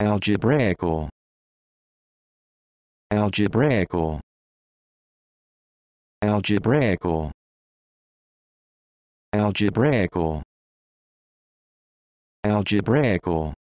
algebraical algebraical algebraical algebraical algebraical